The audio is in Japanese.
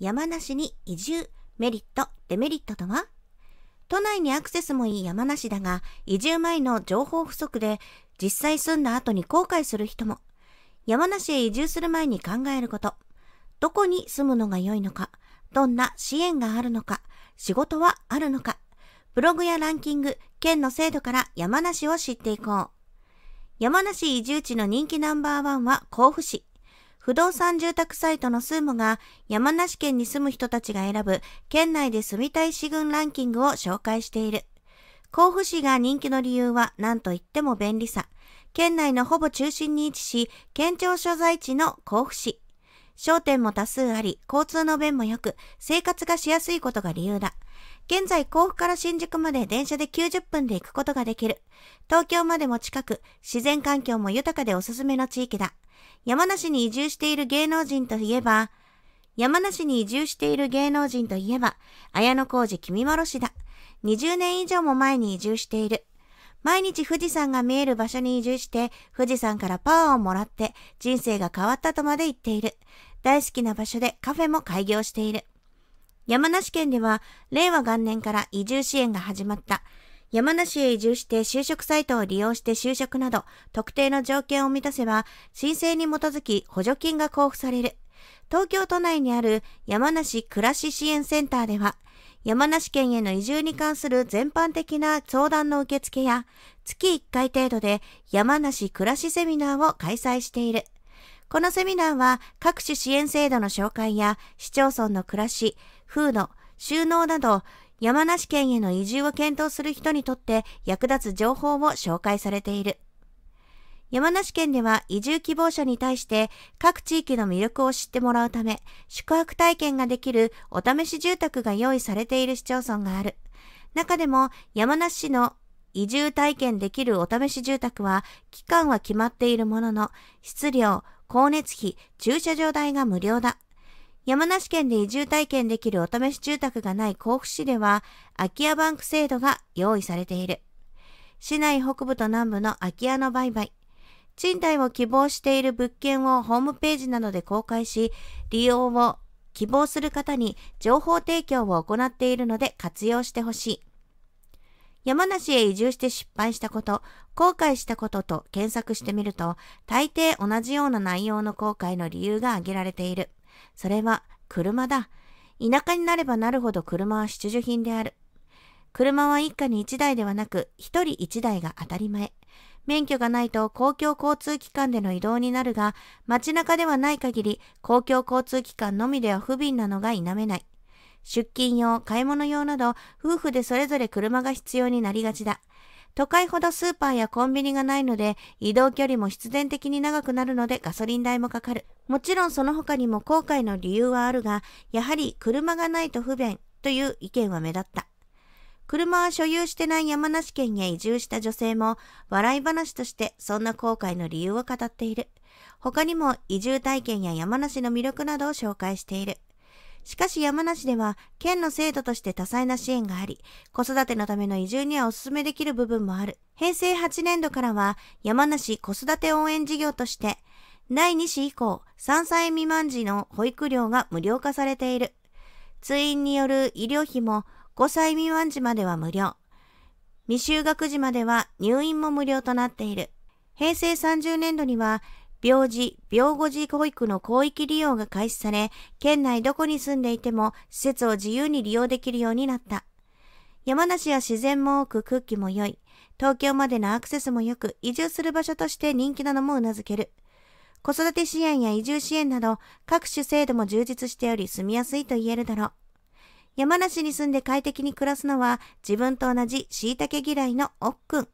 山梨に移住、メリット、デメリットとは都内にアクセスもいい山梨だが、移住前の情報不足で、実際住んだ後に後悔する人も、山梨へ移住する前に考えること、どこに住むのが良いのか、どんな支援があるのか、仕事はあるのか、ブログやランキング、県の制度から山梨を知っていこう。山梨移住地の人気ナンバーワンは甲府市。不動産住宅サイトのスーモが山梨県に住む人たちが選ぶ県内で住みたい市群ランキングを紹介している。甲府市が人気の理由は何といっても便利さ。県内のほぼ中心に位置し、県庁所在地の甲府市。商店も多数あり、交通の便も良く、生活がしやすいことが理由だ。現在、甲府から新宿まで電車で90分で行くことができる。東京までも近く、自然環境も豊かでおすすめの地域だ。山梨に移住している芸能人といえば、山梨に移住している芸能人といえば、綾小路君まろしだ。20年以上も前に移住している。毎日富士山が見える場所に移住して、富士山からパワーをもらって人生が変わったとまで言っている。大好きな場所でカフェも開業している。山梨県では令和元年から移住支援が始まった。山梨へ移住して就職サイトを利用して就職など、特定の条件を満たせば、申請に基づき補助金が交付される。東京都内にある山梨暮らし支援センターでは、山梨県への移住に関する全般的な相談の受付や、月1回程度で山梨暮らしセミナーを開催している。このセミナーは各種支援制度の紹介や市町村の暮らし、風土、収納など山梨県への移住を検討する人にとって役立つ情報を紹介されている。山梨県では移住希望者に対して各地域の魅力を知ってもらうため宿泊体験ができるお試し住宅が用意されている市町村がある。中でも山梨市の移住体験できるお試し住宅は期間は決まっているものの質量、光熱費、駐車場代が無料だ。山梨県で移住体験できるお試し住宅がない甲府市では、空き家バンク制度が用意されている。市内北部と南部の空き家の売買。賃貸を希望している物件をホームページなどで公開し、利用を希望する方に情報提供を行っているので活用してほしい。山梨へ移住して失敗したこと、後悔したことと検索してみると、大抵同じような内容の後悔の理由が挙げられている。それは車だ。田舎になればなるほど車は必需品である。車は一家に一台ではなく、一人一台が当たり前。免許がないと公共交通機関での移動になるが、街中ではない限り公共交通機関のみでは不便なのが否めない。出勤用、買い物用など、夫婦でそれぞれ車が必要になりがちだ。都会ほどスーパーやコンビニがないので、移動距離も必然的に長くなるのでガソリン代もかかる。もちろんその他にも後悔の理由はあるが、やはり車がないと不便という意見は目立った。車は所有してない山梨県へ移住した女性も、笑い話としてそんな後悔の理由を語っている。他にも移住体験や山梨の魅力などを紹介している。しかし山梨では県の制度として多彩な支援があり、子育てのための移住にはお勧めできる部分もある。平成8年度からは山梨子育て応援事業として、第2子以降3歳未満児の保育料が無料化されている。通院による医療費も5歳未満児までは無料。未就学児までは入院も無料となっている。平成30年度には病児、病後児保育の広域利用が開始され、県内どこに住んでいても施設を自由に利用できるようになった。山梨は自然も多く空気も良い。東京までのアクセスも良く、移住する場所として人気なのも頷ける。子育て支援や移住支援など、各種制度も充実しており住みやすいと言えるだろう。山梨に住んで快適に暮らすのは、自分と同じ椎茸嫌いのおっくん。